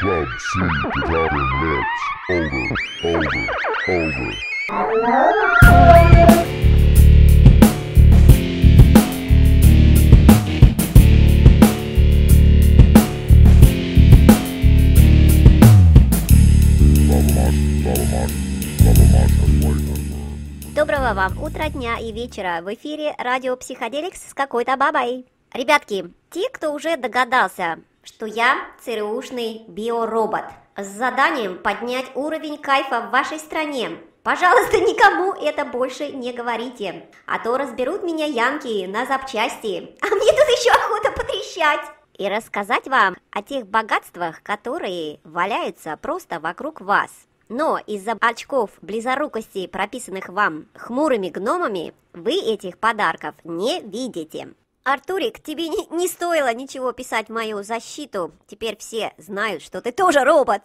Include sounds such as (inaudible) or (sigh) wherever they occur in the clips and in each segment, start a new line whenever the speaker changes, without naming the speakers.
Club C to Robin Lips. Over, over, over. Доброго вам утра, дня и вечера. В эфире радио Психоделикс с какой-то бабой. Ребятки, те, кто уже догадался, что я ЦРУшный биоробот с заданием поднять уровень кайфа в вашей стране. Пожалуйста, никому это больше не говорите, а то разберут меня янки на запчасти, а мне тут еще охота потрещать. И рассказать вам о тех богатствах, которые валяются просто вокруг вас. Но из-за очков близорукости, прописанных вам хмурыми гномами, вы этих подарков не видите. Артурик, тебе не, не стоило ничего писать в мою защиту. Теперь все знают, что ты тоже робот.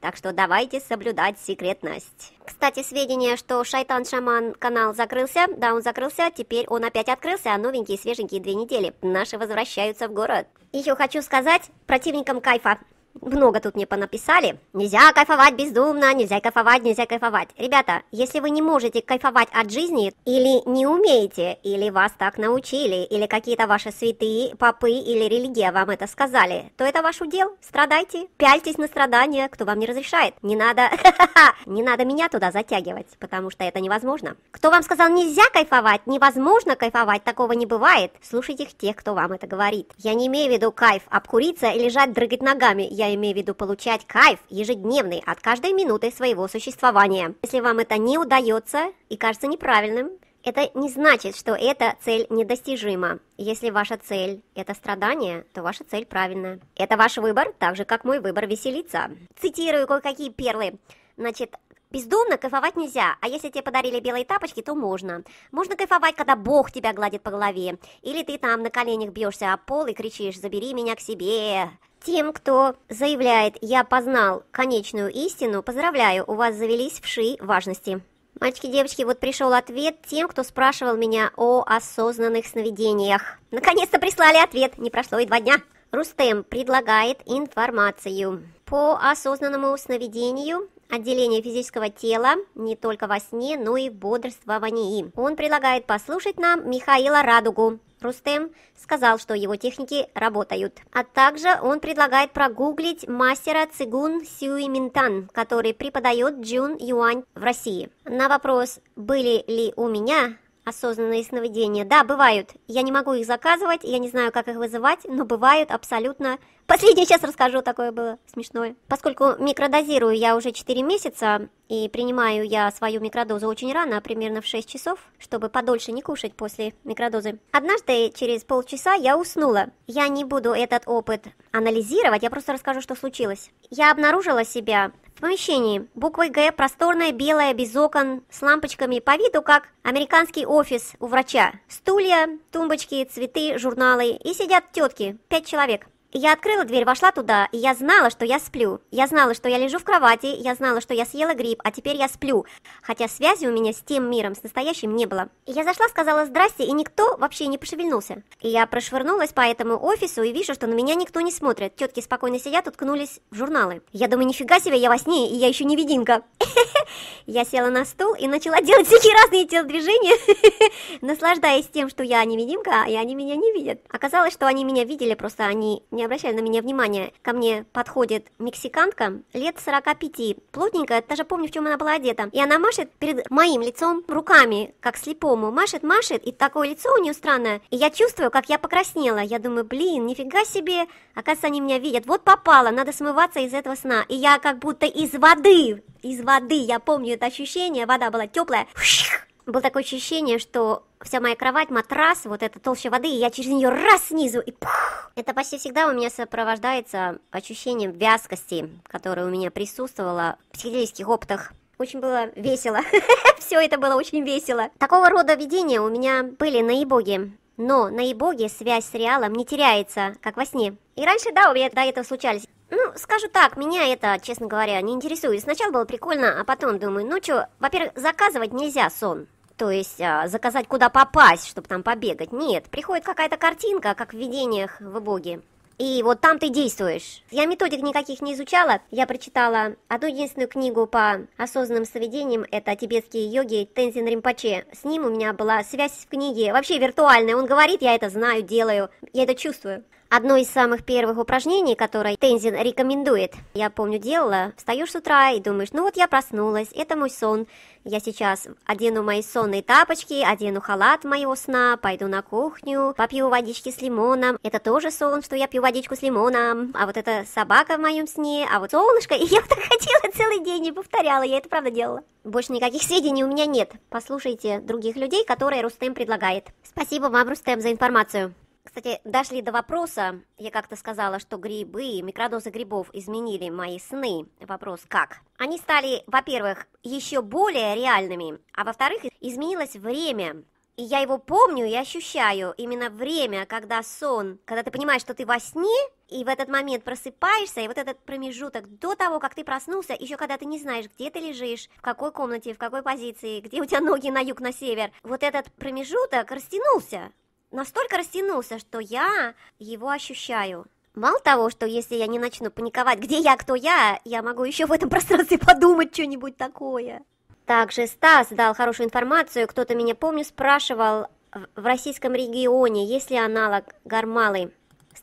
Так что давайте соблюдать секретность. Кстати, сведения, что Шайтан-Шаман канал закрылся. Да, он закрылся, теперь он опять открылся, а новенькие, свеженькие две недели. Наши возвращаются в город. Еще хочу сказать противникам кайфа много тут мне понаписали. Нельзя кайфовать бездумно, нельзя кайфовать, нельзя кайфовать. Ребята, если вы не можете кайфовать от жизни, или не умеете, или вас так научили, или какие-то ваши святые, попы или религия вам это сказали, то это ваш удел. Страдайте, пяльтесь на страдания, кто вам не разрешает. Не надо, (laughs) не надо меня туда затягивать, потому что это невозможно. Кто вам сказал, нельзя кайфовать, невозможно кайфовать, такого не бывает, слушайте их тех, кто вам это говорит. Я не имею в виду кайф, обкуриться и лежать, дрыгать ногами. Я я имею в виду получать кайф ежедневный от каждой минуты своего существования. Если вам это не удается и кажется неправильным, это не значит, что эта цель недостижима. Если ваша цель – это страдание, то ваша цель правильная. Это ваш выбор, так же, как мой выбор веселиться. Цитирую кое-какие перлы. Значит, Бездумно кайфовать нельзя, а если тебе подарили белые тапочки, то можно. Можно кайфовать, когда Бог тебя гладит по голове, или ты там на коленях бьешься о пол и кричишь «забери меня к себе». Тем, кто заявляет «я познал конечную истину», поздравляю, у вас завелись вши важности. Мальчики, девочки, вот пришел ответ тем, кто спрашивал меня о осознанных сновидениях. Наконец-то прислали ответ, не прошло и два дня. Рустем предлагает информацию. По осознанному сновидению отделение физического тела не только во сне, но и в бодрствовании. Он предлагает послушать нам Михаила Радугу. Рустем сказал, что его техники работают. А также он предлагает прогуглить мастера Цигун Минтан, который преподает Джун Юань в России. На вопрос «Были ли у меня Осознанные сновидения. Да, бывают. Я не могу их заказывать, я не знаю, как их вызывать, но бывают абсолютно... Последний сейчас расскажу, такое было смешное. Поскольку микродозирую я уже 4 месяца, и принимаю я свою микродозу очень рано, а примерно в 6 часов, чтобы подольше не кушать после микродозы. Однажды через полчаса я уснула. Я не буду этот опыт анализировать, я просто расскажу, что случилось. Я обнаружила себя в помещении буквой «Г» просторная белая без окон с лампочками по виду как американский офис у врача. Стулья, тумбочки, цветы, журналы и сидят тетки, пять человек. Я открыла дверь, вошла туда, и я знала, что я сплю. Я знала, что я лежу в кровати, я знала, что я съела гриб, а теперь я сплю. Хотя связи у меня с тем миром, с настоящим, не было. Я зашла, сказала «здрасте», и никто вообще не пошевельнулся. И я прошвырнулась по этому офису и вижу, что на меня никто не смотрит. Тетки спокойно сидят, уткнулись в журналы. Я думаю, нифига себе, я во сне, и я еще невидимка. (laughs) Я села на стул и начала делать всякие разные телодвижения, (laughs) наслаждаясь тем, что я невидимка, и а они меня не видят. Оказалось, что они меня видели, просто они не обращали на меня внимания. Ко мне подходит мексиканка лет 45, плотненькая, даже помню, в чем она была одета. И она машет перед моим лицом руками, как слепому. Машет, машет, и такое лицо у нее странное. И я чувствую, как я покраснела. Я думаю, блин, нифига себе. Оказывается, они меня видят. Вот попала, надо смываться из этого сна. И я как будто из воды, из воды, я помню это ощущение, вода была теплая. Было такое ощущение, что вся моя кровать, матрас, вот эта толща воды, и я через нее раз снизу и пух, это почти всегда у меня сопровождается ощущением вязкости, которое у меня присутствовало в психических опытах. Очень было весело. (laughs) Все это было очень весело. Такого рода видения у меня были на ибоге. Но на ибоге связь с реалом не теряется, как во сне. И раньше, да, у меня до этого случались. Ну, скажу так, меня это, честно говоря, не интересует. Сначала было прикольно, а потом думаю, ну что, во-первых, заказывать нельзя сон. То есть а, заказать куда попасть, чтобы там побегать. Нет, приходит какая-то картинка, как в видениях в Боге. И вот там ты действуешь. Я методик никаких не изучала. Я прочитала одну единственную книгу по осознанным сновидениям. Это «Тибетские йоги» Тензин Римпаче. С ним у меня была связь в книге. Вообще виртуальная. Он говорит, я это знаю, делаю. Я это чувствую. Одно из самых первых упражнений, которое Тензин рекомендует, я помню, делала, встаешь с утра и думаешь, ну вот я проснулась, это мой сон, я сейчас одену мои сонные тапочки, одену халат моего сна, пойду на кухню, попью водички с лимоном, это тоже сон, что я пью водичку с лимоном, а вот это собака в моем сне, а вот солнышко, (laughs) и я так хотела целый день и повторяла, я это правда делала. Больше никаких сведений у меня нет. Послушайте других людей, которые Рустем предлагает. Спасибо вам, Рустем, за информацию. Кстати, дошли до вопроса, я как-то сказала, что грибы, микродозы грибов изменили мои сны. Вопрос как? Они стали, во-первых, еще более реальными, а во-вторых, изменилось время. И я его помню и ощущаю именно время, когда сон, когда ты понимаешь, что ты во сне, и в этот момент просыпаешься, и вот этот промежуток до того, как ты проснулся, еще когда ты не знаешь, где ты лежишь, в какой комнате, в какой позиции, где у тебя ноги на юг, на север, вот этот промежуток растянулся настолько растянулся, что я его ощущаю. Мало того, что если я не начну паниковать, где я, кто я, я могу еще в этом пространстве (laughs) подумать что-нибудь такое. Также Стас дал хорошую информацию, кто-то меня, помню, спрашивал в российском регионе, есть ли аналог гармалы.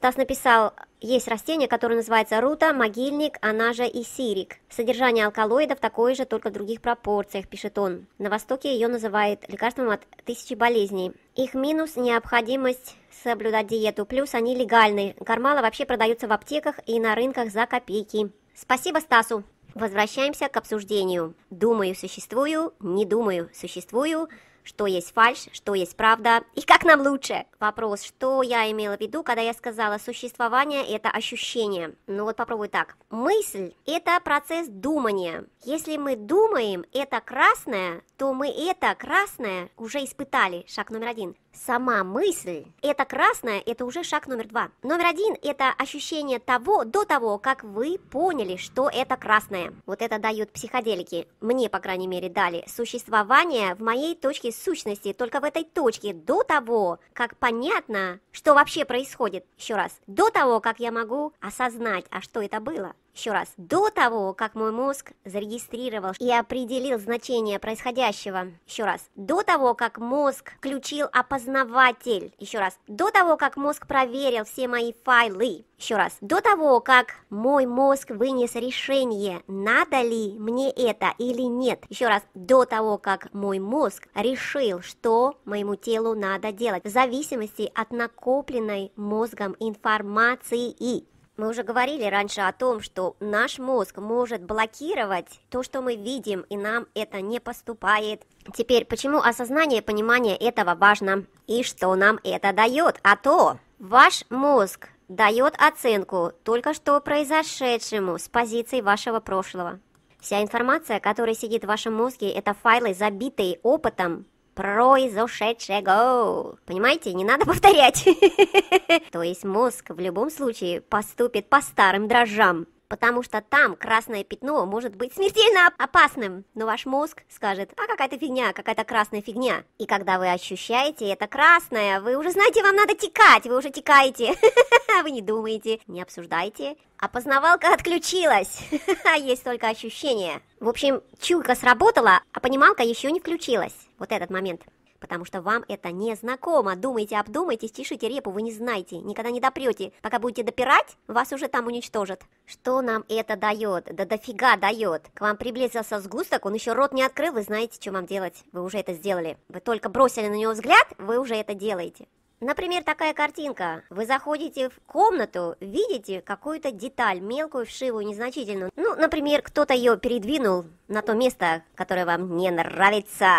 Стас написал, есть растение, которое называется рута, могильник, она же и сирик. Содержание алкалоидов такое же, только в других пропорциях, пишет он. На Востоке ее называют лекарством от тысячи болезней. Их минус – необходимость соблюдать диету, плюс они легальны. Кармала вообще продаются в аптеках и на рынках за копейки. Спасибо Стасу! Возвращаемся к обсуждению. Думаю, существую, не думаю, существую – что есть фальш, что есть правда и как нам лучше. Вопрос, что я имела в виду, когда я сказала, существование – это ощущение. Ну вот попробуй так. Мысль – это процесс думания. Если мы думаем это красное, то мы это красное уже испытали. Шаг номер один. Сама мысль – это красное, это уже шаг номер два. Номер один – это ощущение того, до того, как вы поняли, что это красное. Вот это дают психоделики. Мне, по крайней мере, дали. Существование в моей точке сущности только в этой точке, до того, как понятно, что вообще происходит, еще раз, до того, как я могу осознать, а что это было. Еще раз, до того, как мой мозг зарегистрировал и определил значение происходящего, еще раз, до того, как мозг включил опознаватель, еще раз, до того, как мозг проверил все мои файлы, еще раз, до того, как мой мозг вынес решение, надо ли мне это или нет, еще раз, до того, как мой мозг решил, что моему телу надо делать, в зависимости от накопленной мозгом информации. и мы уже говорили раньше о том, что наш мозг может блокировать то, что мы видим, и нам это не поступает. Теперь, почему осознание понимание этого важно и что нам это дает? А то ваш мозг дает оценку только что произошедшему с позиции вашего прошлого. Вся информация, которая сидит в вашем мозге, это файлы, забитые опытом, произошедшего. Понимаете, не надо (laughs) повторять. То есть мозг в любом случае поступит по старым дрожжам потому что там красное пятно может быть смертельно опасным. Но ваш мозг скажет, а какая-то фигня, какая-то красная фигня. И когда вы ощущаете это красное, вы уже знаете, вам надо текать, вы уже текаете. (laughs) Вы не думаете, не обсуждайте. Опознавалка отключилась. (laughs) А есть только ощущение. В общем, чуйка сработала, а понималка еще не включилась. Вот этот момент потому что вам это не знакомо. Думайте, обдумайте, стишите репу, вы не знаете, никогда не допрете. Пока будете допирать, вас уже там уничтожат. Что нам это дает? Да дофига дает. К вам приблизился сгусток, он еще рот не открыл, вы знаете, что вам делать. Вы уже это сделали. Вы только бросили на него взгляд, вы уже это делаете. Например, такая картинка. Вы заходите в комнату, видите какую-то деталь, мелкую, вшивую, незначительную. Ну, например, кто-то ее передвинул на то место, которое вам не нравится.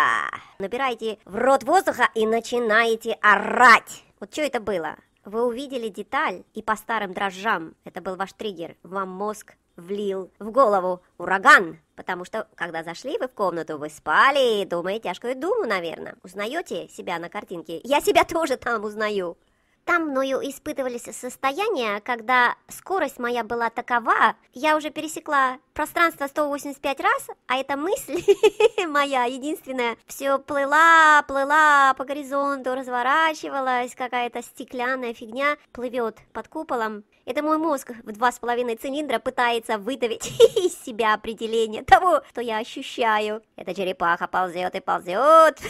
Набираете в рот воздуха и начинаете орать. Вот что это было? Вы увидели деталь, и по старым дрожжам, это был ваш триггер, вам мозг влил в голову ураган, потому что, когда зашли вы в комнату, вы спали и думаете а тяжкую думу, наверное. Узнаете себя на картинке? Я себя тоже там узнаю. Там мною испытывались состояния, когда скорость моя была такова, я уже пересекла пространство 185 раз, а эта мысль (laughs) моя единственная, все плыла, плыла по горизонту, разворачивалась, какая-то стеклянная фигня плывет под куполом. Это мой мозг в два с половиной цилиндра пытается выдавить (laughs) из себя определение того, что я ощущаю. Эта черепаха ползет и ползет. (laughs)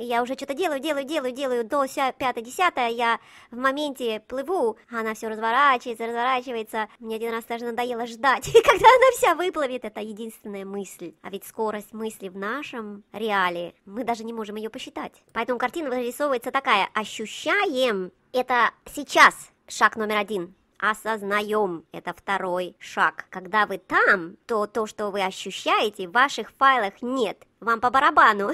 Я уже что-то делаю, делаю, делаю, делаю до 5-10. Я в моменте плыву, она все разворачивается, разворачивается. Мне один раз даже надоело ждать, (laughs) когда она вся выплывет. Это единственная мысль. А ведь скорость мысли в нашем реале, мы даже не можем ее посчитать. Поэтому картина вырисовывается такая. Ощущаем это сейчас шаг номер один осознаем. Это второй шаг. Когда вы там, то то, что вы ощущаете, в ваших файлах нет. Вам по барабану.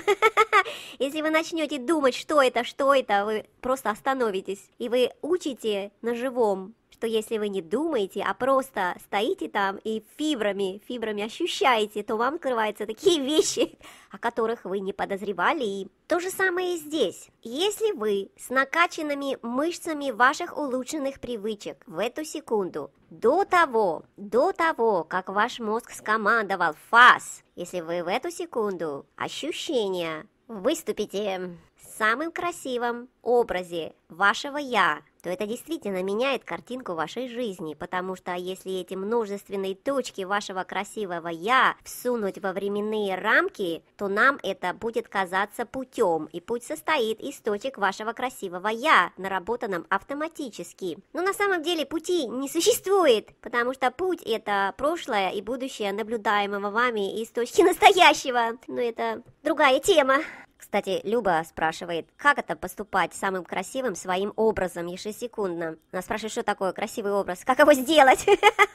(laughs) Если вы начнете думать, что это, что это, вы просто остановитесь. И вы учите на живом что если вы не думаете, а просто стоите там и фибрами, фибрами ощущаете, то вам открываются такие (laughs) вещи, о которых вы не подозревали. И то же самое и здесь. Если вы с накачанными мышцами ваших улучшенных привычек в эту секунду, до того, до того, как ваш мозг скомандовал «фас», если вы в эту секунду ощущения выступите самым красивым образе вашего «я», то это действительно меняет картинку вашей жизни, потому что если эти множественные точки вашего красивого «я» всунуть во временные рамки, то нам это будет казаться путем, и путь состоит из точек вашего красивого «я», наработанном автоматически. Но на самом деле пути не существует, потому что путь – это прошлое и будущее наблюдаемого вами из точки (laughs) настоящего. Но это другая тема. Кстати, Люба спрашивает, как это поступать самым красивым своим образом ежесекундно? Она спрашивает, что такое красивый образ? Как его сделать?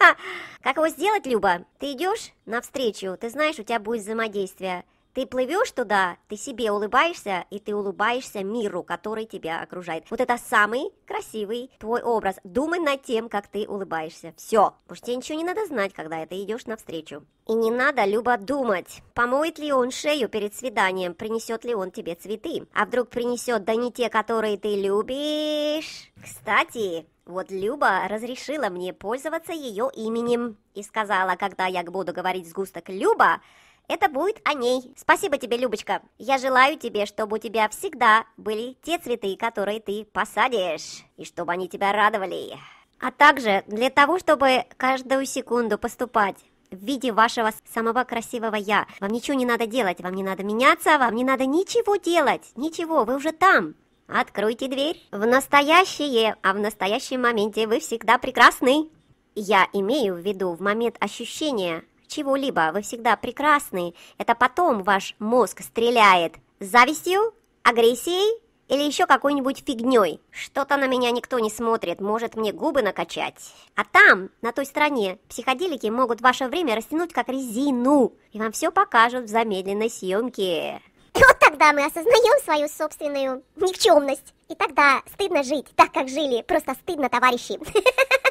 (laughs) Как его сделать, Люба? Ты идешь навстречу, ты знаешь, у тебя будет взаимодействие ты плывешь туда, ты себе улыбаешься, и ты улыбаешься миру, который тебя окружает. Вот это самый красивый твой образ. Думай над тем, как ты улыбаешься. Все. Может, тебе ничего не надо знать, когда это идешь навстречу. И не надо, Люба, думать, помоет ли он шею перед свиданием, принесет ли он тебе цветы. А вдруг принесет, да не те, которые ты любишь. Кстати, вот Люба разрешила мне пользоваться ее именем и сказала, когда я буду говорить сгусток Люба, это будет о ней. Спасибо тебе, Любочка. Я желаю тебе, чтобы у тебя всегда были те цветы, которые ты посадишь, и чтобы они тебя радовали. А также для того, чтобы каждую секунду поступать в виде вашего самого красивого «я». Вам ничего не надо делать, вам не надо меняться, вам не надо ничего делать, ничего, вы уже там. Откройте дверь в настоящее, а в настоящем моменте вы всегда прекрасны. Я имею в виду в момент ощущения чего-либо. Вы всегда прекрасны. Это потом ваш мозг стреляет завистью, агрессией или еще какой-нибудь фигней. Что-то на меня никто не смотрит, может мне губы накачать. А там, на той стороне, психоделики могут ваше время растянуть как резину, и вам все покажут в замедленной съемке. Вот тогда мы осознаем свою собственную никчемность. И тогда стыдно жить так, как жили. Просто стыдно, товарищи. (laughs)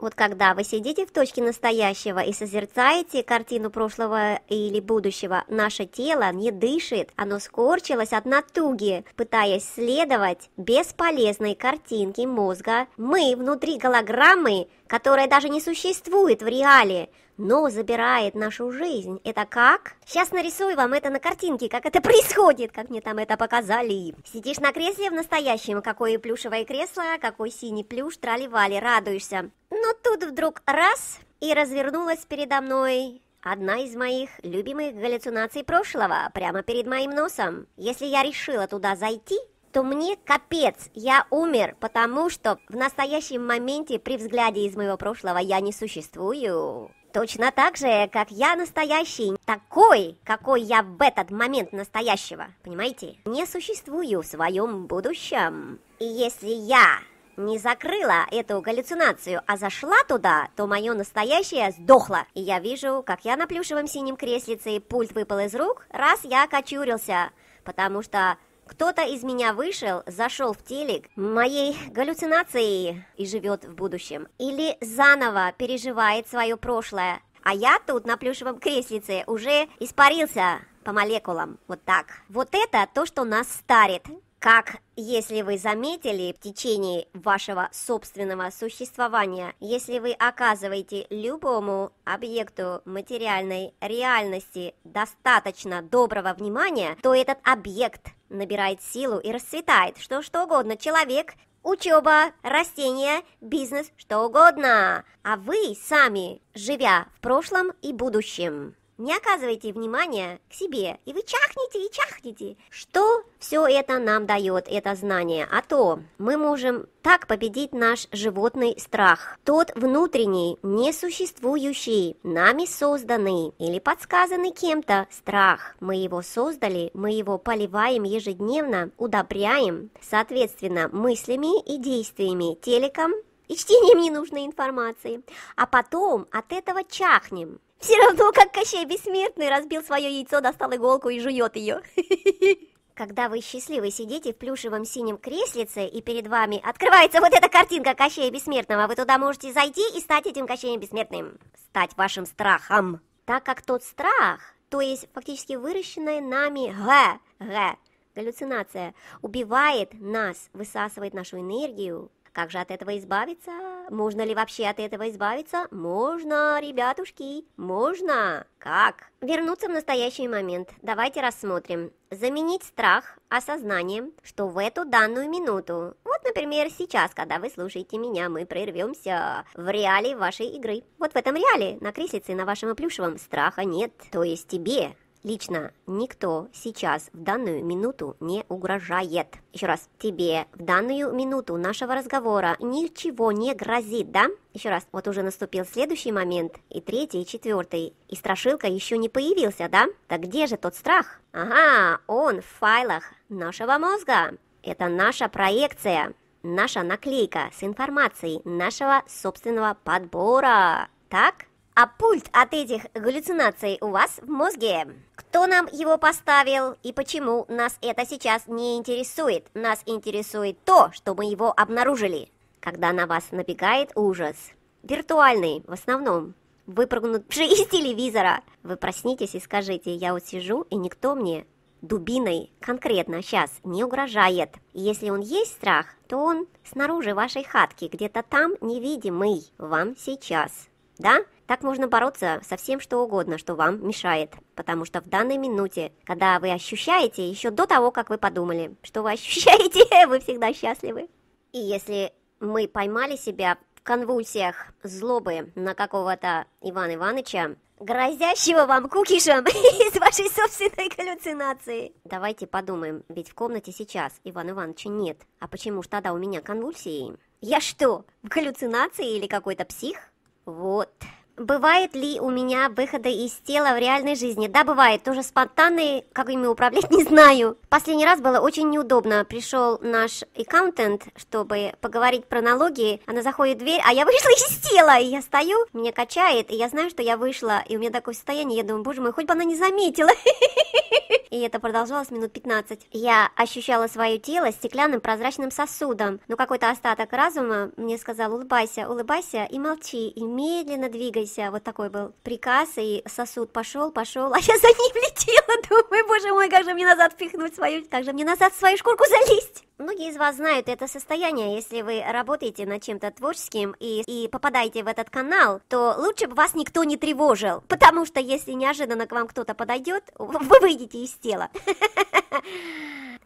Вот когда вы сидите в точке настоящего и созерцаете картину прошлого или будущего, наше тело не дышит, оно скорчилось от натуги, пытаясь следовать бесполезной картинке мозга. Мы внутри голограммы, которая даже не существует в реале, но забирает нашу жизнь. Это как? Сейчас нарисую вам это на картинке, как это (laughs) происходит, как мне там это показали. Сидишь на кресле в настоящем, какое плюшевое кресло, какой синий плюш, трали-вали, радуешься. Но тут вдруг раз и развернулась передо мной Одна из моих любимых галлюцинаций прошлого, прямо перед моим носом. Если я решила туда зайти, то мне капец, я умер, потому что в настоящем моменте при взгляде из моего прошлого я не существую. Точно так же, как я настоящий, такой, какой я в этот момент настоящего, понимаете? Не существую в своем будущем. И если я не закрыла эту галлюцинацию, а зашла туда, то мое настоящее сдохло. И я вижу, как я на плюшевом синем креслице, пульт выпал из рук, раз я кочурился, потому что кто-то из меня вышел, зашел в телек моей галлюцинации и живет в будущем. Или заново переживает свое прошлое. А я тут на плюшевом креслице уже испарился по молекулам. Вот так. Вот это то, что нас старит. Как, если вы заметили в течение вашего собственного существования, если вы оказываете любому объекту материальной реальности достаточно доброго внимания, то этот объект набирает силу и расцветает, что что угодно человек, учеба, растение, бизнес, что угодно. А вы сами, живя в прошлом и будущем. Не оказывайте внимания к себе, и вы чахнете, и чахнете. Что все это нам дает, это знание а то мы можем так победить наш животный страх, тот внутренний, несуществующий, нами созданный или подсказанный кем-то страх. Мы его создали, мы его поливаем ежедневно, удобряем, соответственно, мыслями и действиями, телеком, и чтением ненужной информации, а потом от этого чахнем. Все равно, как Кощей Бессмертный разбил свое яйцо, достал иголку и жует ее. (laughs) Когда вы счастливы сидите в плюшевом синем креслице, и перед вами открывается вот эта картинка Кощея Бессмертного, вы туда можете зайти и стать этим Кощеем Бессмертным. Стать вашим страхом. Так как тот страх, то есть фактически выращенная нами Г, Г, галлюцинация, убивает нас, высасывает нашу энергию, как же от этого избавиться? Можно ли вообще от этого избавиться? Можно, ребятушки, можно. Как? Вернуться в настоящий момент. Давайте рассмотрим. Заменить страх осознанием, что в эту данную минуту, вот, например, сейчас, когда вы слушаете меня, мы прервемся в реалии вашей игры. Вот в этом реале, на креслице, на вашем плюшевом, страха нет. То есть тебе лично никто сейчас в данную минуту не угрожает. Еще раз, тебе в данную минуту нашего разговора ничего не грозит, да? Еще раз, вот уже наступил следующий момент, и третий, и четвертый, и страшилка еще не появился, да? Так где же тот страх? Ага, он в файлах нашего мозга. Это наша проекция, наша наклейка с информацией нашего собственного подбора. Так? А пульт от этих галлюцинаций у вас в мозге. Кто нам его поставил и почему нас это сейчас не интересует. Нас интересует то, что мы его обнаружили. Когда на вас набегает ужас. Виртуальный, в основном. Выпрыгнувший из телевизора. Вы проснитесь и скажите, я вот сижу, и никто мне дубиной конкретно сейчас не угрожает. Если он есть страх, то он снаружи вашей хатки, где-то там невидимый вам сейчас да? Так можно бороться со всем, что угодно, что вам мешает. Потому что в данной минуте, когда вы ощущаете, еще до того, как вы подумали, что вы ощущаете, (laughs) вы всегда счастливы. И если мы поймали себя в конвульсиях злобы на какого-то Ивана Ивановича, грозящего вам кукишем (laughs) из вашей собственной галлюцинации. Давайте подумаем, ведь в комнате сейчас Ивана Ивановича нет. А почему ж тогда у меня конвульсии? Я что, в галлюцинации или какой-то псих? Вот. Бывает ли у меня выходы из тела в реальной жизни? Да, бывает. Тоже спонтанные, как ими управлять, (laughs) не знаю. Последний раз было очень неудобно. Пришел наш аккаунтент, чтобы поговорить про налоги. Она заходит в дверь, а я вышла (laughs) из тела. И я стою, меня качает, и я знаю, что я вышла. И у меня такое состояние, я думаю, боже мой, хоть бы она не заметила. (laughs) и это продолжалось минут 15. Я ощущала свое тело стеклянным прозрачным сосудом, но ну, какой-то остаток разума мне сказал «Улыбайся, улыбайся и молчи, и медленно двигайся». Вот такой был приказ, и сосуд пошел, пошел, а я за ним (laughs) летела, думаю, боже мой, как же мне назад впихнуть свою, как же мне назад свою шкурку залезть? Многие из вас знают это состояние. Если вы работаете над чем-то творческим и, и попадаете в этот канал, то лучше бы вас никто не тревожил. Потому что если неожиданно к вам кто-то подойдет, вы выйдете из тела. (laughs)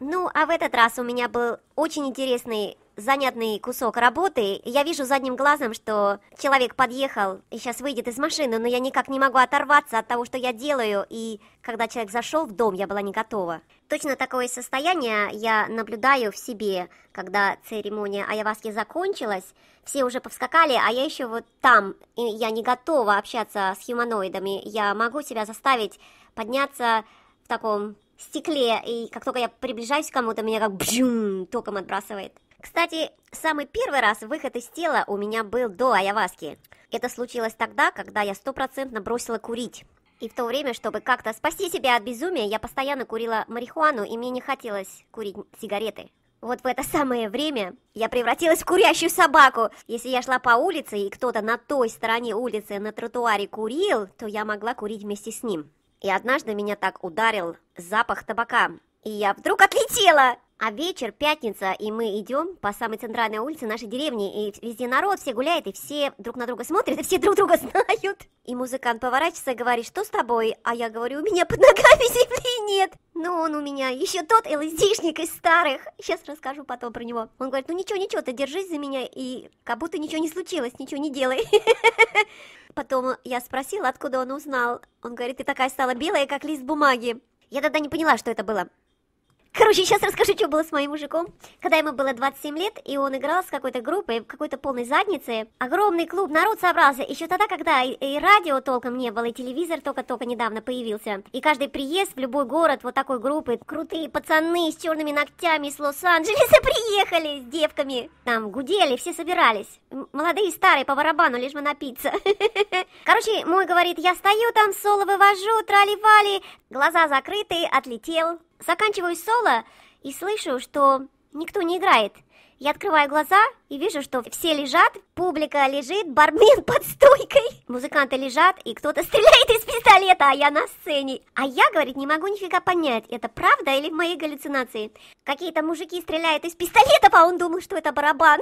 Ну, а в этот раз у меня был очень интересный занятный кусок работы. Я вижу задним глазом, что человек подъехал и сейчас выйдет из машины, но я никак не могу оторваться от того, что я делаю. И когда человек зашел в дом, я была не готова. Точно такое состояние я наблюдаю в себе, когда церемония Аяваски закончилась, все уже повскакали, а я еще вот там, и я не готова общаться с хуманоидами. Я могу себя заставить подняться в таком стекле, и как только я приближаюсь к кому-то, меня как бжум током отбрасывает. Кстати, самый первый раз выход из тела у меня был до Аяваски. Это случилось тогда, когда я стопроцентно бросила курить. И в то время, чтобы как-то спасти себя от безумия, я постоянно курила марихуану, и мне не хотелось курить сигареты. Вот в это самое время я превратилась в курящую собаку. Если я шла по улице, и кто-то на той стороне улицы на тротуаре курил, то я могла курить вместе с ним. И однажды меня так ударил запах табака. И я вдруг отлетела а вечер, пятница, и мы идем по самой центральной улице нашей деревни, и везде народ, все гуляет, и все друг на друга смотрят, и все друг друга (laughs) знают. И музыкант поворачивается и говорит, что с тобой? А я говорю, у меня под ногами (laughs) земли нет. Но «Ну, он у меня еще тот ЛСДшник из старых. Сейчас расскажу потом про него. Он говорит, ну ничего, ничего, ты держись за меня, и как будто ничего не случилось, ничего не делай. (laughs) Потом я спросила, откуда он узнал. Он говорит, ты такая стала белая, как лист бумаги. Я тогда не поняла, что это было. Короче, сейчас расскажу, что было с моим мужиком. Когда ему было 27 лет, и он играл с какой-то группой, какой-то полной задницы, огромный клуб, народ собрался. Еще тогда, когда и, и радио толком не было, и телевизор только-только недавно появился. И каждый приезд в любой город вот такой группы, крутые пацаны с черными ногтями из Лос-Анджелеса (laughs) приехали с девками. Там гудели, все собирались. Молодые и старые по барабану, лишь бы напиться. (laughs) Короче, мой говорит, я стою там, соло вывожу, трали-вали, глаза закрыты, отлетел. Заканчиваю соло и слышу, что никто не играет – я открываю глаза и вижу, что все лежат, публика лежит, бармен (laughs) под стойкой. Музыканты лежат, и кто-то стреляет из пистолета, а я на сцене. А я, говорит, не могу нифига понять, это правда или мои галлюцинации. Какие-то мужики стреляют из пистолета, а он думал, что это барабан.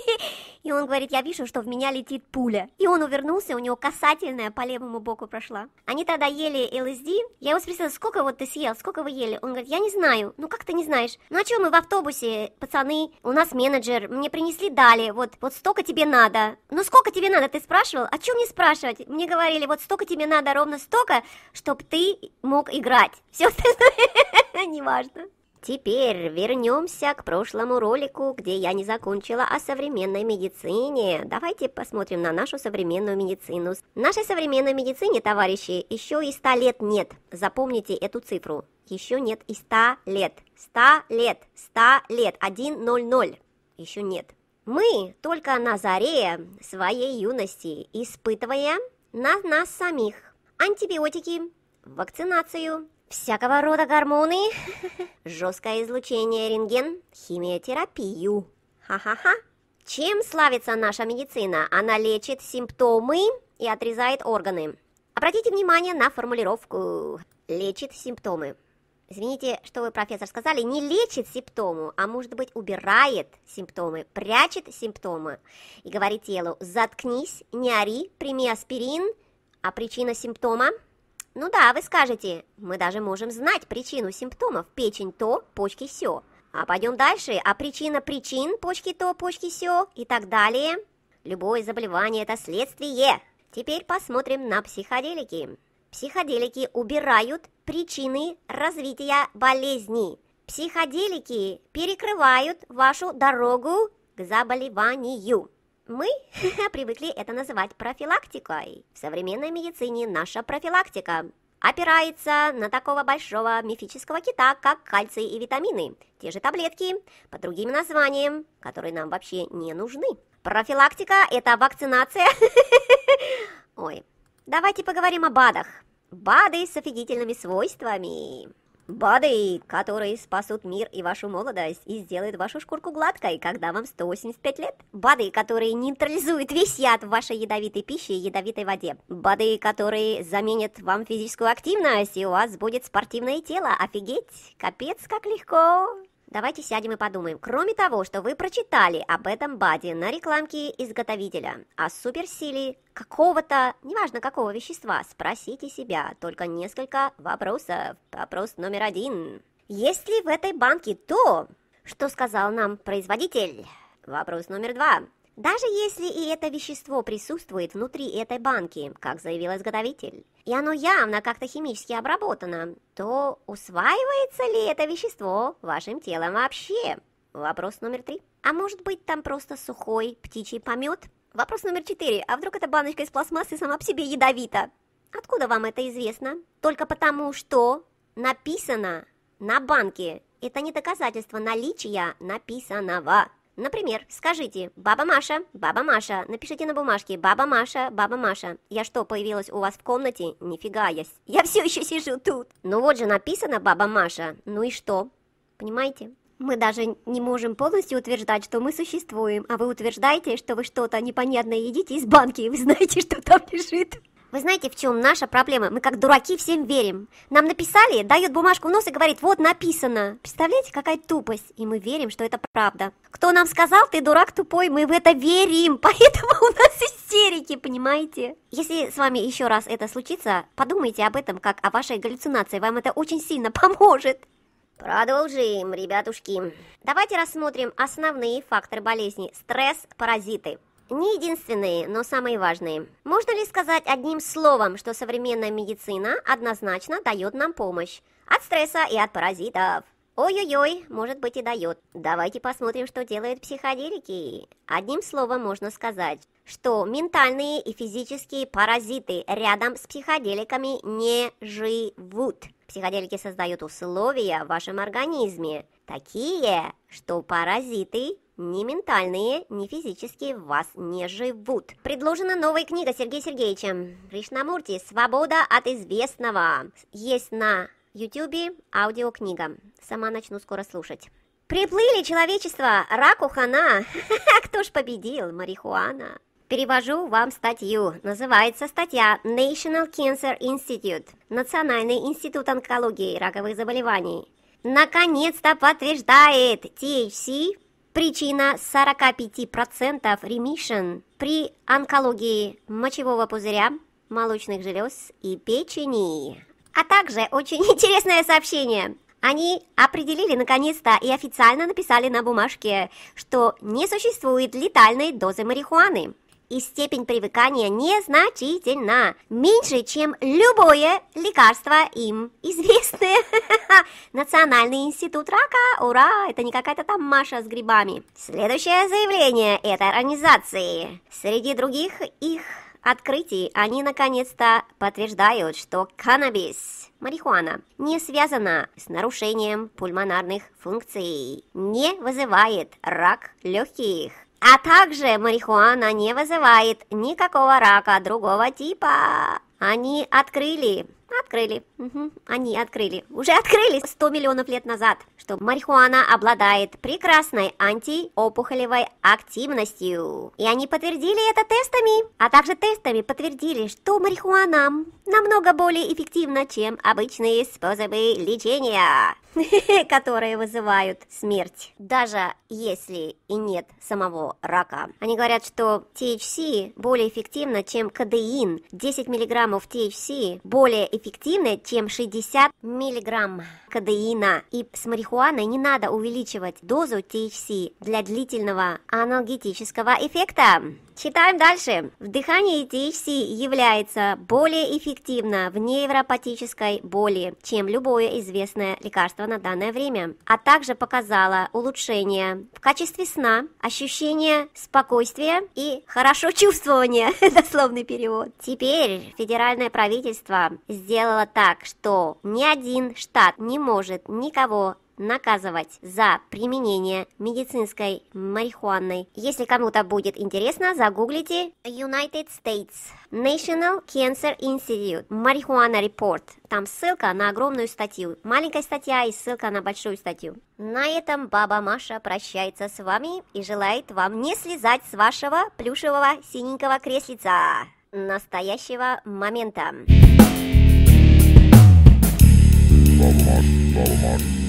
(laughs) И он говорит, я вижу, что в меня летит пуля. И он увернулся, у него касательная по левому боку прошла. Они тогда ели ЛСД. Я его спросила, сколько вот ты съел, сколько вы ели? Он говорит, я не знаю. Ну как ты не знаешь? Ну а что мы в автобусе, пацаны? У нас менеджер, мне принесли дали, вот, вот столько тебе надо. Ну сколько тебе надо, ты спрашивал? О а чем мне спрашивать? Мне говорили, вот столько тебе надо, ровно столько, чтобы ты мог играть. (laughs) Все остальное неважно. Теперь вернемся к прошлому ролику, где я не закончила о современной медицине. Давайте посмотрим на нашу современную медицину. Нашей современной медицине, товарищи, еще и 100 лет нет. Запомните эту цифру. Еще нет и 100 лет. 100 лет. 100 лет. 100 лет. 100 лет. 100 еще нет. Мы только на заре своей юности, испытывая на нас самих антибиотики, вакцинацию, всякого рода гормоны, жесткое излучение рентген, химиотерапию. Ха-ха-ха. Чем славится наша медицина? Она лечит симптомы и отрезает органы. Обратите внимание на формулировку «лечит симптомы» извините, что вы, профессор, сказали, не лечит симптомы, а может быть убирает симптомы, прячет симптомы и говорит телу, заткнись, не ори, прими аспирин, а причина симптома? Ну да, вы скажете, мы даже можем знать причину симптомов, печень то, почки все. А пойдем дальше, а причина причин, почки то, почки все и так далее. Любое заболевание – это следствие. Теперь посмотрим на психоделики. Психоделики убирают причины развития болезни. Психоделики перекрывают вашу дорогу к заболеванию. Мы (laughs) привыкли это называть профилактикой. В современной медицине наша профилактика опирается на такого большого мифического кита, как кальций и витамины. Те же таблетки по другим названиям, которые нам вообще не нужны. Профилактика – это вакцинация. (laughs) Ой, давайте поговорим о БАДах. БАДы с офигительными свойствами. БАДы, которые спасут мир и вашу молодость и сделают вашу шкурку гладкой, когда вам 185 лет. БАДы, которые нейтрализуют весь яд в вашей ядовитой пище и ядовитой воде. БАДы, которые заменят вам физическую активность, и у вас будет спортивное тело. Офигеть, капец как легко. Давайте сядем и подумаем. Кроме того, что вы прочитали об этом БАДе на рекламке изготовителя, о суперсиле какого-то, неважно какого вещества, спросите себя только несколько вопросов. Вопрос номер один. Есть ли в этой банке то, что сказал нам производитель? Вопрос номер два. Даже если и это вещество присутствует внутри этой банки, как заявил изготовитель, и оно явно как-то химически обработано, то усваивается ли это вещество вашим телом вообще? Вопрос номер три. А может быть там просто сухой птичий помет? Вопрос номер четыре. А вдруг эта баночка из пластмассы сама по себе ядовита? Откуда вам это известно? Только потому, что написано на банке. Это не доказательство наличия написанного. Например, скажите «Баба Маша, Баба Маша», напишите на бумажке «Баба Маша, Баба Маша». Я что, появилась у вас в комнате? Нифига я, я все еще сижу тут. Ну вот же написано «Баба Маша», ну и что? Понимаете? Мы даже не можем полностью утверждать, что мы существуем, а вы утверждаете, что вы что-то непонятное едите из банки, и вы знаете, что там лежит. Вы знаете, в чем наша проблема? Мы как дураки всем верим. Нам написали, дают бумажку в нос и говорит, вот написано. Представляете, какая тупость. И мы верим, что это правда. Кто нам сказал, ты дурак тупой, мы в это верим. (laughs) Поэтому у нас истерики, понимаете? Если с вами еще раз это случится, подумайте об этом как о вашей галлюцинации. Вам это очень сильно (laughs) поможет. Продолжим, ребятушки. Давайте рассмотрим основные факторы болезни. Стресс, паразиты. Не единственные, но самые важные. Можно ли сказать одним словом, что современная медицина однозначно дает нам помощь от стресса и от паразитов? Ой-ой-ой, может быть и дает. Давайте посмотрим, что делают психоделики. Одним словом можно сказать, что ментальные и физические паразиты рядом с психоделиками не живут. Психоделики создают условия в вашем организме, такие, что паразиты ни ментальные, ни физические в вас не живут. Предложена новая книга Сергея Сергеевича. Ришнамурти «Свобода от известного». Есть на ютюбе аудиокнига. Сама начну скоро слушать. Приплыли человечество, раку хана. (laughs) Кто ж победил, марихуана? Перевожу вам статью. Называется статья National Cancer Institute, Национальный институт онкологии и раковых заболеваний. Наконец-то подтверждает THC Причина 45% ремишен при онкологии мочевого пузыря, молочных желез и печени. А также очень (laughs) интересное сообщение. Они определили наконец-то и официально написали на бумажке, что не существует летальной дозы марихуаны и степень привыкания незначительна, меньше, чем любое лекарство им известное. (laughs) Национальный институт рака, ура, это не какая-то там Маша с грибами. Следующее заявление этой организации. Среди других их открытий они наконец-то подтверждают, что каннабис, марихуана, не связана с нарушением пульмонарных функций, не вызывает рак легких, а также марихуана не вызывает никакого рака другого типа. Они открыли Открыли. Угу. Они открыли. Уже открыли 100 миллионов лет назад, что марихуана обладает прекрасной антиопухолевой активностью. И они подтвердили это тестами. А также тестами подтвердили, что марихуана намного более эффективна, чем обычные способы лечения, (laughs) которые вызывают смерть. Даже если и нет самого рака. Они говорят, что THC более эффективно, чем кадеин. 10 миллиграммов THC более эффективно эффективны, чем 60 миллиграмм кадеина. И с марихуаной не надо увеличивать дозу THC для длительного аналгетического эффекта. Читаем дальше. Вдыхание THC является более эффективно в невропатической боли, чем любое известное лекарство на данное время, а также показало улучшение в качестве сна, ощущение спокойствия и хорошо чувствования, (laughs) дословный перевод. Теперь федеральное правительство сделало так, что ни один штат не может никого наказывать за применение медицинской марихуаны. Если кому-то будет интересно, загуглите United States National Cancer Institute Marijuana Report. Там ссылка на огромную статью. Маленькая статья и ссылка на большую статью. На этом баба Маша прощается с вами и желает вам не слезать с вашего плюшевого синенького креслица настоящего момента. Баба Маша, баба Маша.